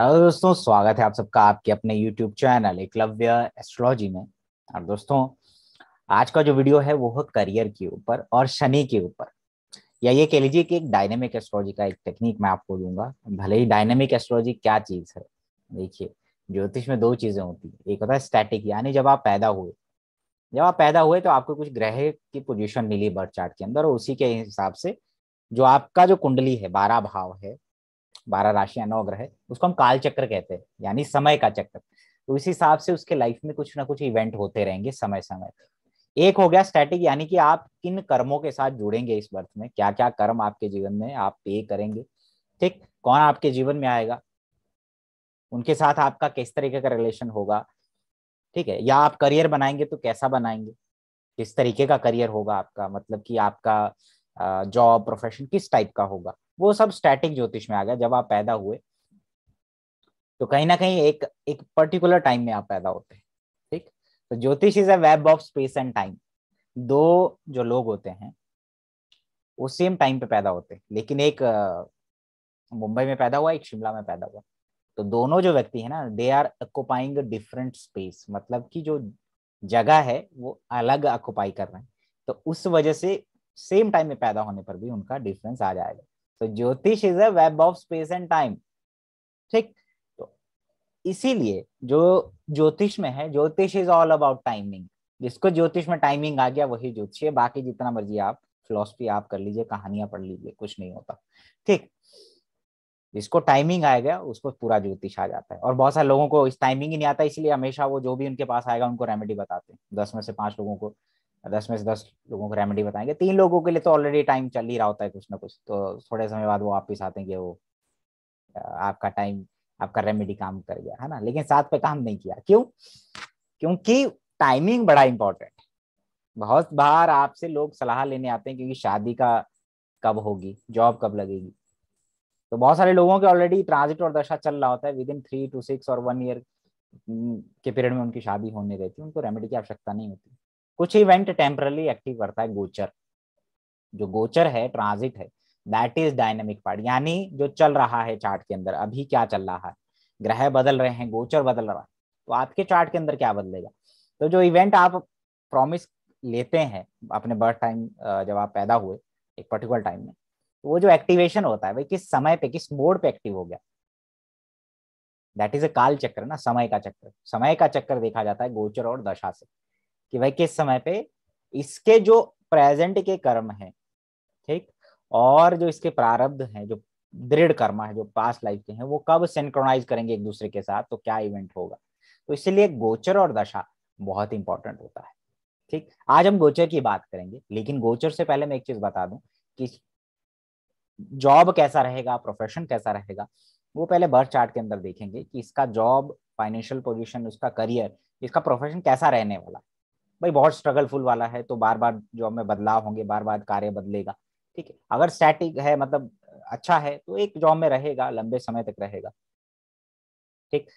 hello दोस्तों स्वागत है आप सबका आपके अपने यूट्यूब चैनल एकलव्य एस्ट्रोलॉजी में और दोस्तों आज का जो वीडियो है वो है करियर के ऊपर और शनि के ऊपर या ये कह लीजिए कि एक डायनेमिक एस्ट्रोलॉजी का एक टेक्निक मैं आपको दूंगा भले ही डायनेमिक एस्ट्रोलॉजी क्या चीज़ है देखिए ज्योतिष में दो चीज़ें होती है एक होता है स्टैटिक यानी जब आप पैदा हुए जब आप पैदा हुए तो आपको कुछ ग्रह की पोजिशन मिली बर्थ चार्ट के अंदर और उसी के हिसाब से जो आपका जो कुंडली है बारह भाव है बारह राशियां नौ ग्रह उसको हम काल चक्र कहते हैं यानी समय का चक्र तो इस हिसाब से उसके लाइफ में कुछ ना कुछ इवेंट होते रहेंगे समय समय एक हो गया स्टैटिक यानी कि आप किन कर्मों के साथ जुड़ेंगे इस बर्थ में क्या क्या कर्म आपके जीवन में आप पे करेंगे ठीक कौन आपके जीवन में आएगा उनके साथ आपका किस तरीके का रिलेशन होगा ठीक है या आप करियर बनाएंगे तो कैसा बनाएंगे किस तरीके का करियर होगा आपका मतलब कि आपका जॉब प्रोफेशन किस टाइप का होगा वो सब स्टैटिक ज्योतिष में आ गया जब आप पैदा हुए तो कहीं ना कहीं एक एक पर्टिकुलर टाइम में आप पैदा होते हैं ठीक तो Jyotish is a web of space and time दो जो लोग होते हैं वो सेम टाइम पे पैदा होते हैं लेकिन एक मुंबई में पैदा हुआ एक शिमला में पैदा हुआ तो दोनों जो व्यक्ति है ना they are occupying different space मतलब कि जो जगह है वो अलग अकोपाई कर रहे हैं तो उस वजह से सेम टाइम में पैदा होने पर भी उनका डिफरेंस आ जाएगा तो Jyotish is a web of space and time ठीक तो इसीलिए जो ज्योतिष में है ज्योतिष इज ऑल अबाउट टाइमिंग जिसको ज्योतिष में टाइमिंग आ गया वही ज्योतिष है बाकी जितना मर्जी आप फिलोसफी आप कर लीजिए कहानियां पढ़ लीजिए कुछ नहीं होता ठीक जिसको टाइमिंग आ गया उसको पूरा ज्योतिष आ जाता है और बहुत सारे लोगों को इस टाइमिंग ही नहीं आता इसलिए हमेशा वो जो भी उनके पास आएगा उनको रेमेडी बताते हैं दस में से पांच लोगों को दस में से दस लोगों को रेमेडी बताएंगे तीन लोगों के लिए तो ऑलरेडी टाइम चल ही रहा होता है कुछ ना कुछ तो थोड़े समय बाद वो वापिस आते हैं कि वो आपका टाइम आपका रेमेडी काम कर गया है ना लेकिन साथ पे काम नहीं किया क्यों क्योंकि टाइमिंग बड़ा इंपॉर्टेंट बहुत बार आपसे लोग सलाह लेने आते हैं क्योंकि शादी का कब होगी जॉब कब लगेगी तो बहुत सारे लोगों के ऑलरेडी ट्रांजिट और दशा चल रहा होता है within three two six और वन ईयर के पीरियड में उनकी शादी होने रहती है उनको रेमेडी की आवश्यकता नहीं होती कुछ इवेंट टेम्परली एक्टिव करता है गोचर जो गोचर है ट्रांजिट है दैट इज डायनेमिक पार्ट यानी जो चल रहा है चार्ट के अंदर अभी क्या चल रहा है ग्रह बदल रहे हैं गोचर बदल रहा है तो आपके चार्ट के अंदर क्या बदलेगा तो जो इवेंट आप प्रॉमिस लेते हैं अपने बर्थ टाइम जब आप पैदा हुए एक पर्टिकुलर टाइम में तो वो जो एक्टिवेशन होता है भाई किस समय पे किस मोड पे एक्टिव हो गया दैट इज अ काल चक्र ना समय का चक्र समय का चक्र देखा जाता है गोचर और दशा से कि भाई किस समय पे इसके जो प्रेजेंट के कर्म है ठीक और जो इसके प्रारब्ध है जो दृढ़ कर्म है जो पास लाइफ के हैं वो कब सेंक्रोनाइज करेंगे एक दूसरे के साथ तो क्या इवेंट होगा तो इसलिए गोचर और दशा बहुत इंपॉर्टेंट होता है ठीक आज हम गोचर की बात करेंगे लेकिन गोचर से पहले मैं एक चीज बता दूं कि जॉब कैसा रहेगा प्रोफेशन कैसा रहेगा वो पहले बर्थ चार्ट के अंदर देखेंगे कि इसका जॉब फाइनेंशियल पोजीशन उसका करियर इसका प्रोफेशन कैसा रहने वाला है भाई बहुत स्ट्रगलफुल वाला है तो बार बार जो हमें बदलाव होंगे बार बार कार्य बदलेगा ठीक है अगर स्टैटिक है मतलब अच्छा है तो एक जॉब में रहेगा लंबे समय तक रहेगा ठीक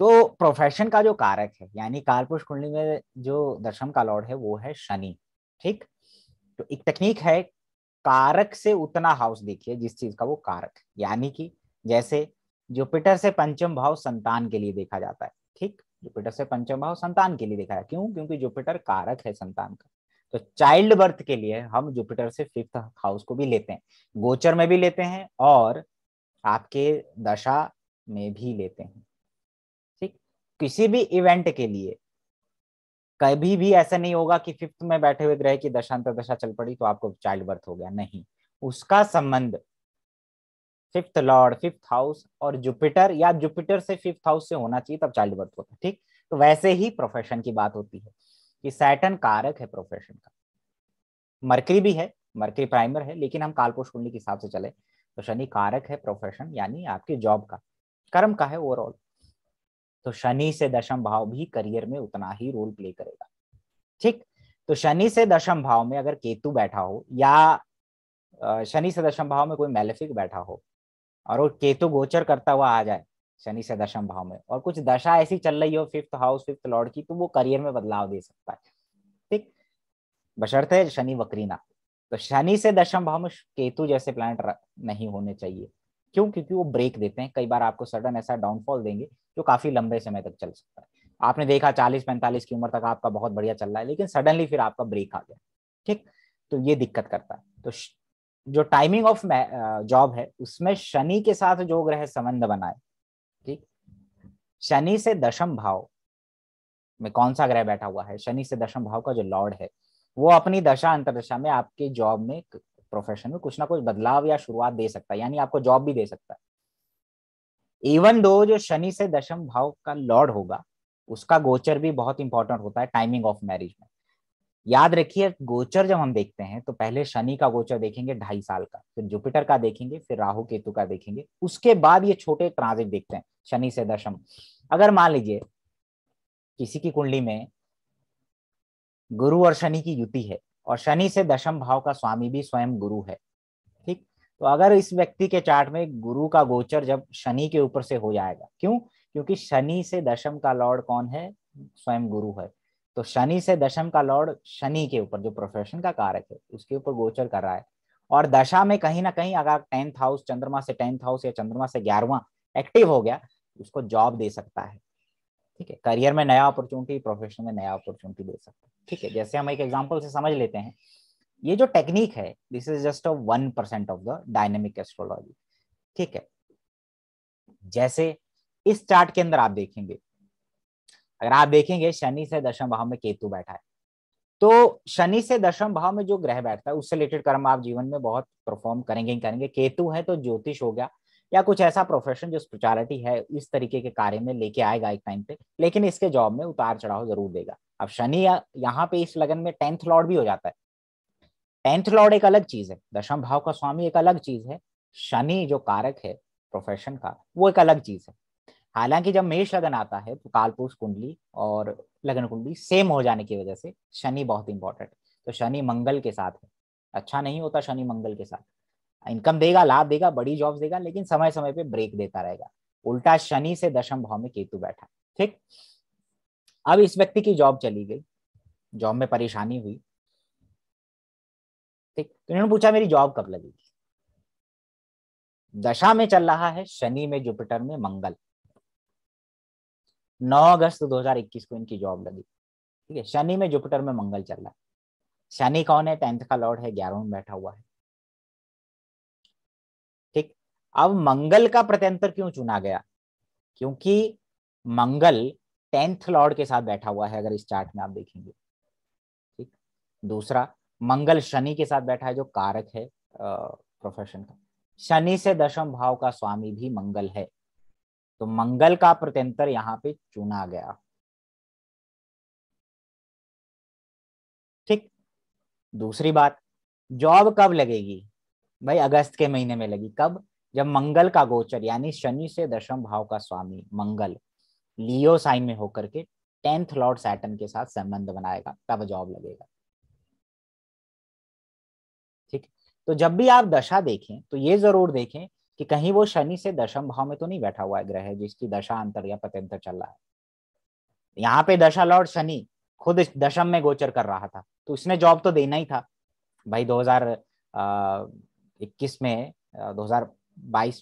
तो प्रोफेशन का जो कारक है यानी कालपुरुष कुंडली में जो दशम का लॉर्ड है वो है शनि ठीक तो एक तकनीक है कारक से उतना हाउस देखिए जिस चीज का वो कारक यानी कि जैसे जुपिटर से पंचम भाव संतान के लिए देखा जाता है ठीक जुपिटर से पंचम भाव संतान के लिए दिखाया क्यों क्योंकि जुपिटर कारक है संतान का तो चाइल्ड बर्थ के लिए हम जुपिटर से फिफ्थ हाउस को भी लेते हैं गोचर में भी लेते हैं और आपके दशा में भी लेते हैं ठीक किसी भी इवेंट के लिए कभी भी ऐसा नहीं होगा कि फिफ्थ में बैठे हुए ग्रह की दशांतर दशा चल पड़ी तो आपको चाइल्ड बर्थ हो गया नहीं उसका संबंध फिफ्थ लॉर्ड फिफ्थ हाउस और जुपिटर या जुपिटर से फिफ्थ हाउस से होना चाहिए तब चाइल्ड बर्थ होता है ठीक तो वैसे ही प्रोफेशन की बात होती है कि सैटन कारक है प्रोफेशन का मरकरी भी है मरकरी प्राइमर है लेकिन हम कालपोष कुंडली के हिसाब से चले तो शनि कारक है प्रोफेशन यानी आपके जॉब का कर्म का है ओवरऑल तो शनि से दशम भाव भी करियर में उतना ही रोल प्ले करेगा ठीक तो शनि से दशम भाव में अगर केतु बैठा हो या शनि से दशम भाव में कोई मेलेफिक बैठा हो और वो केतु गोचर करता हुआ आ जाए शनि से दशम भाव में और कुछ दशा ऐसी चल रही हो फिफ्थ हाउस फिफ्थ लॉर्ड की तो वो करियर में बदलाव दे सकता है ठीक है शनि ना तो शनि से दशम भाव में केतु जैसे प्लानट नहीं होने चाहिए क्यों क्योंकि वो ब्रेक देते हैं कई बार आपको सडन ऐसा डाउनफॉल देंगे जो काफी लंबे समय तक चल सकता है आपने देखा चालीस पैंतालीस की उम्र तक आपका बहुत बढ़िया चल रहा है लेकिन सडनली फिर आपका ब्रेक आ गया ठीक तो ये दिक्कत करता है तो जो टाइमिंग ऑफ जॉब है उसमें शनि के साथ जो ग्रह संबंध बनाए ठीक शनि से दशम भाव में कौन सा ग्रह बैठा हुआ है शनि से दशम भाव का जो लॉर्ड है वो अपनी दशा अंतरदशा में आपके जॉब में प्रोफेशन में कुछ ना कुछ बदलाव या शुरुआत दे सकता है यानी आपको जॉब भी दे सकता है इवन दो जो शनि से दशम भाव का लॉर्ड होगा उसका गोचर भी बहुत इंपॉर्टेंट होता है टाइमिंग ऑफ मैरिज में याद रखिए गोचर जब हम देखते हैं तो पहले शनि का गोचर देखेंगे ढाई साल का फिर जुपिटर का देखेंगे फिर राहु केतु का देखेंगे उसके बाद ये छोटे ट्रांजिट देखते हैं शनि से दशम अगर मान लीजिए किसी की कुंडली में गुरु और शनि की युति है और शनि से दशम भाव का स्वामी भी स्वयं गुरु है ठीक तो अगर इस व्यक्ति के चार्ट में गुरु का गोचर जब शनि के ऊपर से हो जाएगा क्यों क्योंकि शनि से दशम का लॉर्ड कौन है स्वयं गुरु है तो शनि से दशम का लॉर्ड शनि के ऊपर जो प्रोफेशन का कारक है उसके ऊपर गोचर कर रहा है और दशा में कहीं ना कहीं अगर टेंथ हाउस चंद्रमा से टेंथ हाउस या चंद्रमा से ग्यारहवा एक्टिव हो गया उसको जॉब दे सकता है ठीक है करियर में नया अपॉर्चुनिटी प्रोफेशन में नया अपॉर्चुनिटी दे सकता है ठीक है जैसे हम एक एग्जाम्पल से समझ लेते हैं ये जो टेक्निक है this is just a one percent of the dynamic astrology ठीक है जैसे इस चार्ट के अंदर आप देखेंगे अगर आप देखेंगे शनि से दशम भाव में केतु बैठा है तो शनि से दशम भाव में जो ग्रह बैठता है उससे रिलेटेड कर्म आप जीवन में बहुत परफॉर्म करेंगे ही करेंगे केतु है तो ज्योतिष हो गया या कुछ ऐसा प्रोफेशन जो स्पिरिचुअलिटी है इस तरीके के कार्य में लेके आएगा एक टाइम पे लेकिन इसके जॉब में उतार चढ़ाव जरूर देगा अब शनि यहाँ पे इस लगन में टेंथ लॉर्ड भी हो जाता है टेंथ लॉर्ड एक अलग चीज है दशम भाव का स्वामी एक अलग चीज है शनि जो कारक है प्रोफेशन का वो एक अलग चीज है हालांकि जब मेष लगन आता है तो कालपुरुष कुंडली और लगन कुंडली सेम हो जाने की वजह से शनि बहुत इंपॉर्टेंट तो शनि मंगल के साथ है अच्छा नहीं होता शनि मंगल के साथ इनकम देगा लाभ देगा बड़ी जॉब देगा लेकिन समय समय पर ब्रेक देता रहेगा उल्टा शनि से दशम भाव में केतु बैठा ठीक अब इस व्यक्ति की जॉब चली गई जॉब में परेशानी हुई ठीक तो इन्होंने पूछा मेरी जॉब कब लगेगी दशा में चल रहा है शनि में जुपिटर में मंगल 9 अगस्त 2021 को इनकी जॉब लगी ठीक है शनि में जुपिटर में मंगल चल रहा है शनि कौन है टेंथ का लॉर्ड है ग्यारह में बैठा हुआ है ठीक अब मंगल का प्रत्यंतर क्यों चुना गया क्योंकि मंगल टेंथ लॉर्ड के साथ बैठा हुआ है अगर इस चार्ट में आप देखेंगे ठीक दूसरा मंगल शनि के साथ बैठा है जो कारक है प्रोफेशन का शनि से दशम भाव का स्वामी भी मंगल है तो मंगल का प्रत्यंतर यहां पे चुना गया ठीक दूसरी बात जॉब कब लगेगी भाई अगस्त के महीने में लगी कब जब मंगल का गोचर यानी शनि से दशम भाव का स्वामी मंगल लियो साइन में होकर के टेंथ लॉर्ड सैटन के साथ संबंध बनाएगा तब जॉब लगेगा ठीक तो जब भी आप दशा देखें तो ये जरूर देखें कि कहीं वो शनि से दशम भाव में तो नहीं बैठा हुआ है ग्रह जिसकी दशा अंतर या पतंतर चल रहा है यहाँ पे दशा लॉर्ड शनि खुद दशम में गोचर कर रहा था तो उसने जॉब तो देना ही था भाई 2021 में 2022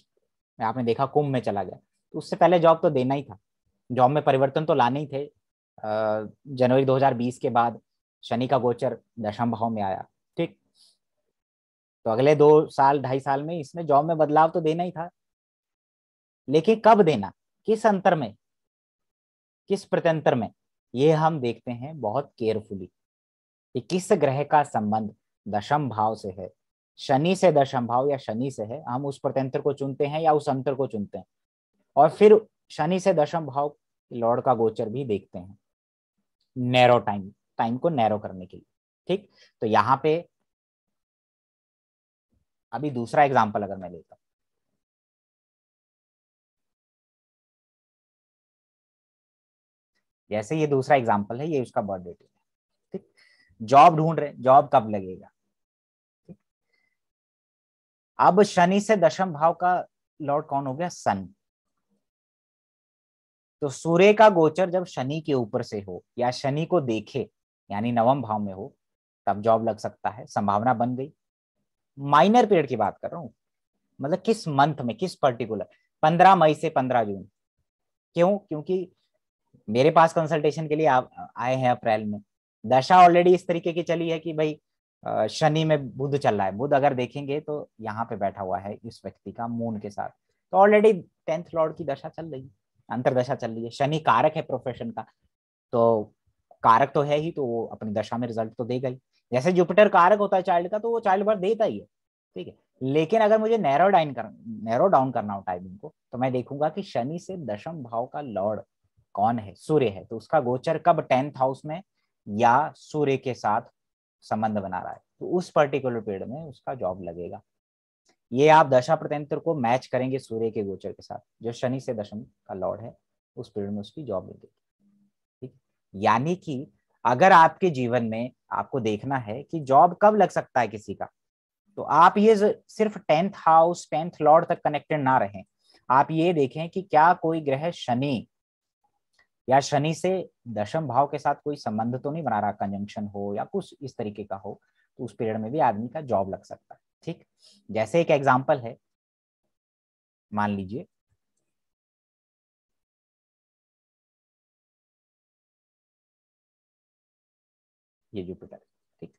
में आपने देखा कुंभ में चला गया तो उससे पहले जॉब तो देना ही था जॉब में परिवर्तन तो लाने ही थे जनवरी 2020 के बाद शनि का गोचर दशम भाव में आया तो अगले दो साल ढाई साल में इसमें जॉब में बदलाव तो देना ही था लेकिन कब देना किस अंतर में किस प्रत्यंतर में ये हम देखते हैं बहुत केयरफुली कि किस ग्रह का संबंध दशम भाव से है शनि से दशम भाव या शनि से है हम उस प्रत्यंतर को चुनते हैं या उस अंतर को चुनते हैं और फिर शनि से दशम भाव लॉर्ड का गोचर भी देखते हैं नैरो टाइम टाइम को नैरो करने के लिए ठीक तो यहाँ पे अभी दूसरा एग्जाम्पल अगर मैं लेता जैसे ये दूसरा एग्जाम्पल है ये उसका बर्थ डेट है ठीक जॉब ढूंढ रहे जॉब कब लगेगा ठीक अब शनि से दशम भाव का लॉर्ड कौन हो गया सन तो सूर्य का गोचर जब शनि के ऊपर से हो या शनि को देखे यानी नवम भाव में हो तब जॉब लग सकता है संभावना बन गई माइनर पीरियड की बात कर रहा हूँ मतलब किस मंथ में किस पर्टिकुलर पंद्रह मई से पंद्रह जून क्यों क्योंकि मेरे पास कंसल्टेशन के लिए आए हैं अप्रैल में दशा ऑलरेडी इस तरीके की चली है कि भाई शनि में बुध चल रहा है बुध अगर देखेंगे तो यहाँ पे बैठा हुआ है इस व्यक्ति का मून के साथ तो ऑलरेडी टेंथ लॉर्ड की दशा चल रही है अंतरदशा चल रही है शनि कारक है प्रोफेशन का तो कारक तो है ही तो वो अपनी दशा में रिजल्ट तो देगा ही जैसे जुपिटर कारक होता है चाइल्ड का तो वो चाइल्ड बर्थ देता ही है ठीक है लेकिन अगर मुझे नैरो डाइन कर नैरो डाउन करना हो टाइमिंग को तो मैं देखूंगा कि शनि से दशम भाव का लॉर्ड कौन है सूर्य है तो उसका गोचर कब टेंथ हाउस में या सूर्य के साथ संबंध बना रहा है तो उस पर्टिकुलर पीरियड में उसका जॉब लगेगा ये आप दशा प्रत्यंतर को मैच करेंगे सूर्य के गोचर के साथ जो शनि से दशम का लॉर्ड है उस पीरियड में उसकी जॉब लगेगी ठीक यानी कि अगर आपके जीवन में आपको देखना है कि जॉब कब लग सकता है किसी का तो आप ये सिर्फ टेंथ हाउस टेंथ लॉर्ड तक कनेक्टेड ना रहें आप ये देखें कि क्या कोई ग्रह शनि या शनि से दशम भाव के साथ कोई संबंध तो नहीं बना रहा कंजंक्शन हो या कुछ इस तरीके का हो तो उस पीरियड में भी आदमी का जॉब लग सकता है ठीक जैसे एक एग्जाम्पल है मान लीजिए ये जुपिटर ठीक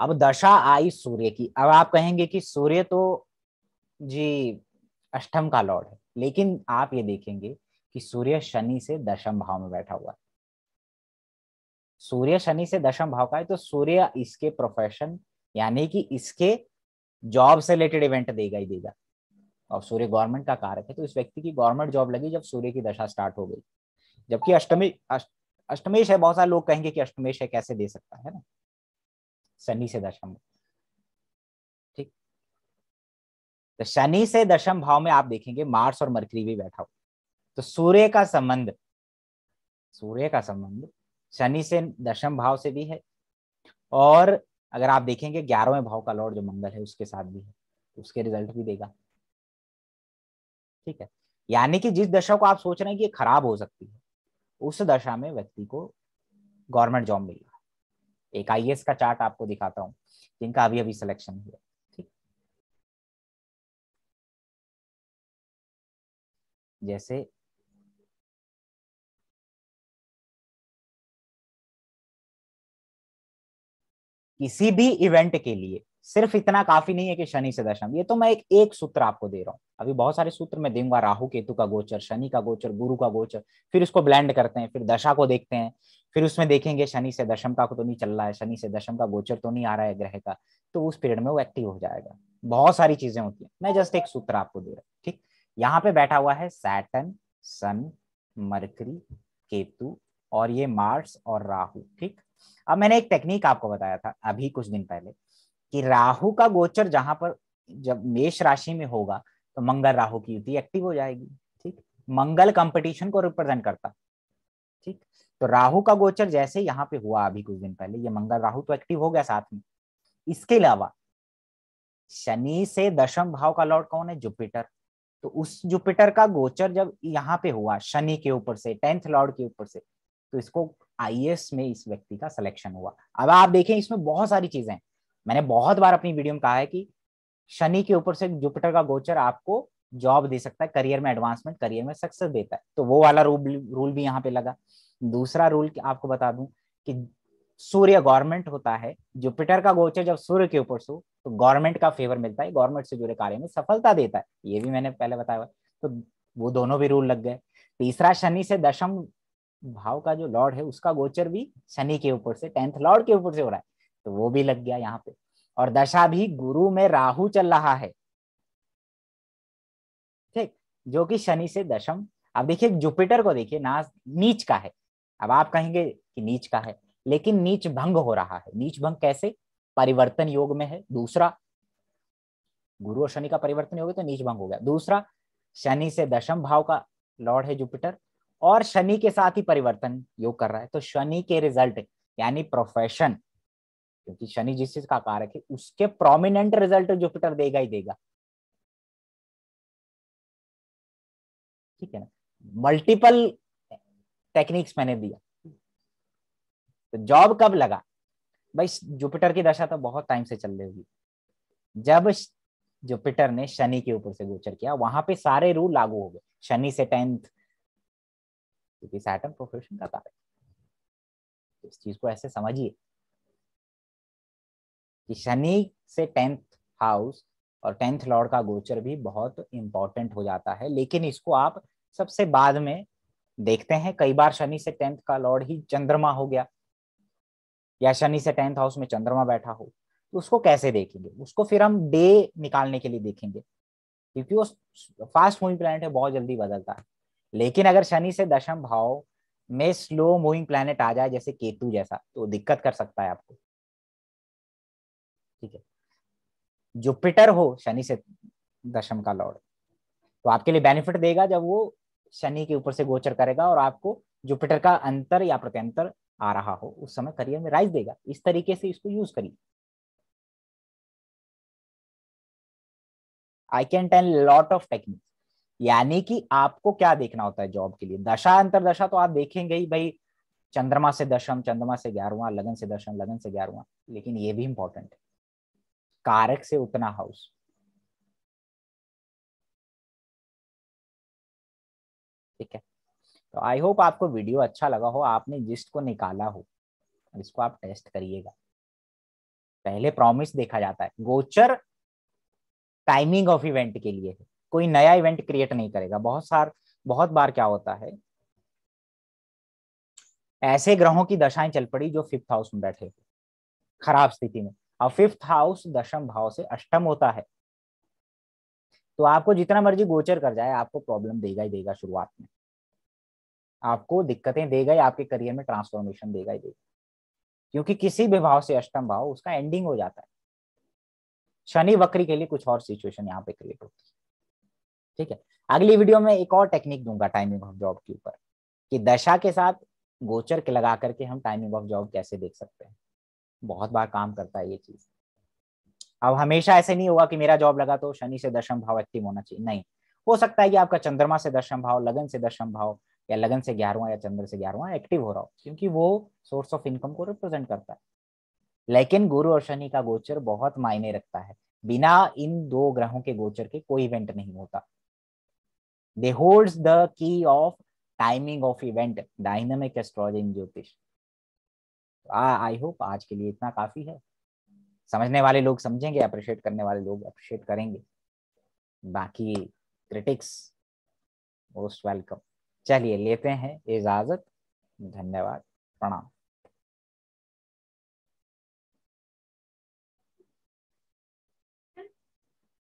अब दशा आई सूर्य की अब आप कहेंगे कि सूर्य तो जी अष्टम का लॉर्ड है लेकिन आप ये देखेंगे कि सूर्य शनि से दशम भाव में बैठा हुआ है सूर्य शनि से दशम भाव का है तो सूर्य इसके प्रोफेशन यानी कि इसके जॉब से रिलेटेड इवेंट देगा ही देगा और सूर्य गवर्नमेंट का कारक है तो इस व्यक्ति की गवर्नमेंट जॉब लगी जब सूर्य की दशा स्टार्ट हो गई जबकि अष्टमी अष्टमेश है बहुत सारे लोग कहेंगे कि अष्टमेश है कैसे दे सकता है ना शनि से दशम ठीक तो शनि से दशम भाव में आप देखेंगे मार्स और मरकरी भी बैठा हो तो सूर्य का संबंध सूर्य का संबंध शनि से दशम भाव से भी है और अगर आप देखेंगे ग्यारहवें भाव का लॉर्ड जो मंगल है उसके साथ भी है तो उसके रिजल्ट भी देगा ठीक है यानी कि जिस दशा को आप सोच रहे हैं कि ये खराब हो सकती है उस दशा में व्यक्ति को गवर्नमेंट जॉब मिलेगा एक आई का चार्ट आपको दिखाता हूँ जिनका अभी अभी सिलेक्शन हुआ ठीक जैसे किसी भी इवेंट के लिए सिर्फ इतना काफी नहीं है कि शनि से दशम ये तो मैं एक एक सूत्र आपको दे रहा हूँ अभी बहुत सारे सूत्र मैं दूंगा राहु केतु का गोचर शनि का गोचर गुरु का गोचर फिर उसको ब्लेंड करते हैं फिर दशा को देखते हैं फिर उसमें देखेंगे शनि से दशम का तो नहीं चल रहा है शनि से दशम का गोचर तो नहीं आ रहा है ग्रह का तो उस पीरियड में वो एक्टिव हो जाएगा बहुत सारी चीजें होती है मैं जस्ट एक सूत्र आपको दे रहा हूँ ठीक यहाँ पे बैठा हुआ है सैटन सन मरकरी केतु और ये मार्स और राहु ठीक अब मैंने एक टेक्निक आपको बताया था अभी कुछ दिन पहले कि राहु का गोचर जहां पर जब मेष राशि में होगा तो मंगल राहु की युति एक्टिव हो जाएगी ठीक मंगल कंपटीशन को रिप्रेजेंट करता ठीक तो राहु का गोचर जैसे यहाँ पे हुआ अभी कुछ दिन पहले ये मंगल राहु तो एक्टिव हो गया साथ में इसके अलावा शनि से दशम भाव का लॉर्ड कौन है जुपिटर तो उस जुपिटर का गोचर जब यहाँ पे हुआ शनि के ऊपर से टेंथ लॉर्ड के ऊपर से तो इसको आईएएस में इस व्यक्ति का सिलेक्शन हुआ अब आप देखें इसमें बहुत सारी चीजें हैं मैंने बहुत बार अपनी वीडियो में कहा है कि शनि के ऊपर से जुपिटर का गोचर आपको जॉब दे सकता है करियर में एडवांसमेंट करियर में सक्सेस देता है तो वो वाला रूल रूल भी यहाँ पे लगा दूसरा रूल आपको बता दूं कि सूर्य गवर्नमेंट होता है जुपिटर का गोचर जब सूर्य के ऊपर सो तो गवर्नमेंट का फेवर मिलता है गवर्नमेंट से जुड़े कार्य में सफलता देता है ये भी मैंने पहले बताया तो वो दोनों भी रूल लग गए तीसरा शनि से दशम भाव का जो लॉर्ड है उसका गोचर भी शनि के ऊपर से टेंथ लॉर्ड के ऊपर से हो रहा है तो वो भी लग गया यहाँ पे और दशा भी गुरु में राहु चल रहा है ठीक जो कि शनि से दशम अब देखिए जुपिटर को देखिए ना नीच का है अब आप कहेंगे कि नीच का है लेकिन नीच भंग हो रहा है नीच भंग कैसे परिवर्तन योग में है दूसरा गुरु और शनि का परिवर्तन योग है तो नीच भंग हो गया दूसरा शनि से दशम भाव का लॉर्ड है जुपिटर और शनि के साथ ही परिवर्तन योग कर रहा है तो शनि के रिजल्ट यानी प्रोफेशन क्योंकि शनि जिस चीज का कारक है उसके प्रोमिनेंट रिजल्ट जुपिटर देगा ही देगा ठीक है ना मल्टीपल टेक्निक्स मैंने दिया तो जॉब कब लगा भाई जुपिटर की दशा तो बहुत टाइम से चल रही होगी जब जुपिटर ने शनि के ऊपर से गोचर किया वहां पे सारे रूल लागू हो गए शनि से टेंथ क्योंकि तो प्रोफेशन का कारक इस चीज को ऐसे समझिए कि शनि से टेंथ हाउस और टेंथ लॉर्ड का गोचर भी बहुत इंपॉर्टेंट हो जाता है लेकिन इसको आप सबसे बाद में देखते हैं कई बार शनि से टेंथ का लॉर्ड ही चंद्रमा हो गया या शनि से टेंथ हाउस में चंद्रमा बैठा हो तो उसको कैसे देखेंगे उसको फिर हम डे निकालने के लिए देखेंगे क्योंकि वो फास्ट मूविंग प्लानट है बहुत जल्दी बदलता है लेकिन अगर शनि से दशम भाव में स्लो मूविंग प्लानट आ जाए जैसे केतु जैसा तो दिक्कत कर सकता है आपको ठीक है जुपिटर हो शनि से दशम का लॉर्ड तो आपके लिए बेनिफिट देगा जब वो शनि के ऊपर से गोचर करेगा और आपको जुपिटर का अंतर या प्रत्यंतर आ रहा हो उस समय करियर में राइज देगा इस तरीके से इसको यूज करिए I can tell lot of technique यानी कि आपको क्या देखना होता है जॉब के लिए दशा अंतर दशा तो आप देखेंगे ही भाई चंद्रमा से दशम चंद्रमा से ग्यारहवा लगन से दशम लगन से ग्यारहवा लेकिन ये भी इंपॉर्टेंट है कारक से उतना हाउस ठीक है तो आई होप आपको वीडियो अच्छा लगा हो आपने जिस्ट को निकाला हो इसको आप टेस्ट करिएगा पहले प्रॉमिस देखा जाता है गोचर टाइमिंग ऑफ इवेंट के लिए है कोई नया इवेंट क्रिएट नहीं करेगा बहुत सार बहुत बार क्या होता है ऐसे ग्रहों की दशाएं चल पड़ी जो फिफ्थ हाउस में बैठे खराब स्थिति में और फिफ्थ हाउस दशम भाव से अष्टम होता है तो आपको जितना मर्जी गोचर कर जाए आपको प्रॉब्लम देगा ही देगा शुरुआत में आपको दिक्कतें देगा ही आपके करियर में ट्रांसफॉर्मेशन देगा ही देगा क्योंकि किसी भी भाव से अष्टम भाव उसका एंडिंग हो जाता है शनि वक्री के लिए कुछ और सिचुएशन यहाँ पे क्रिएट होती है ठीक है अगली वीडियो में एक और टेक्निक दूंगा टाइमिंग ऑफ जॉब के ऊपर कि दशा के साथ गोचर के लगा करके हम टाइमिंग ऑफ जॉब कैसे देख सकते हैं बहुत बार काम करता है ये चीज अब हमेशा ऐसे नहीं होगा कि मेरा जॉब लगा तो शनि से दशम भाव एक्टिव होना चाहिए नहीं हो सकता है कि आपका चंद्रमा से दशम भाव लगन से दशम भाव या लगन से ग्यारहवा या चंद्र से ग्यारहवा एक्टिव हो रहा हो क्योंकि वो सोर्स ऑफ इनकम को रिप्रेजेंट करता है लेकिन गुरु और शनि का गोचर बहुत मायने रखता है बिना इन दो ग्रहों के गोचर के कोई इवेंट नहीं होता they hold the key of timing of event dynamic astrology in Jyotish I hope आज के लिए इतना काफी है समझने वाले लोग समझेंगे अप्रिशिएट करने वाले लोग अप्रिशिएट करेंगे बाकी क्रिटिक्स मोस्ट वेलकम चलिए लेते हैं इजाजत धन्यवाद प्रणाम